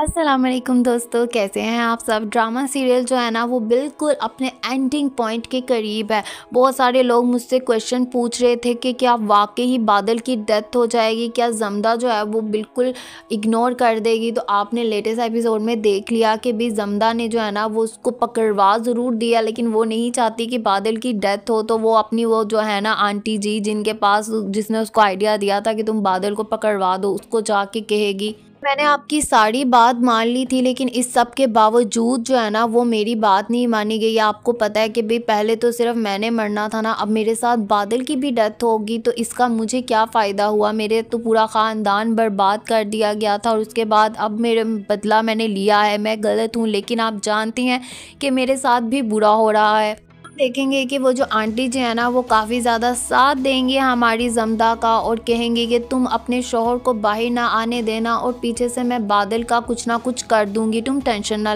असलम दोस्तों कैसे हैं आप सब ड्रामा सीरियल जो है ना वो बिल्कुल अपने एंडिंग पॉइंट के करीब है बहुत सारे लोग मुझसे क्वेश्चन पूछ रहे थे कि क्या वाकई ही बादल की डेथ हो जाएगी क्या जमदा जो है वो बिल्कुल इग्नोर कर देगी तो आपने लेटेस्ट एपिसोड में देख लिया कि भी जमदा ने जो है ना वो उसको पकड़वा ज़रूर दिया लेकिन वो नहीं चाहती कि बादल की डेथ हो तो वो अपनी वो जो है ना आंटी जी जिनके पास जिसने उसको आइडिया दिया था कि तुम बादल को पकड़वा दो उसको जाके कहेगी मैंने आपकी सारी बात मान ली थी लेकिन इस सब के बावजूद जो है ना वो मेरी बात नहीं मानी गई आपको पता है कि भाई पहले तो सिर्फ मैंने मरना था ना अब मेरे साथ बादल की भी डेथ होगी तो इसका मुझे क्या फ़ायदा हुआ मेरे तो पूरा ख़ानदान बर्बाद कर दिया गया था और उसके बाद अब मेरे बदला मैंने लिया है मैं गलत हूँ लेकिन आप जानती हैं कि मेरे साथ भी बुरा हो रहा है देखेंगे कि वो जो आंटी जी है ना वो काफ़ी ज़्यादा साथ देंगे हमारी जमदा का और कहेंगे कि तुम अपने शोहर को बाहर ना आने देना और पीछे से मैं बादल का कुछ ना कुछ कर दूंगी तुम टेंशन ना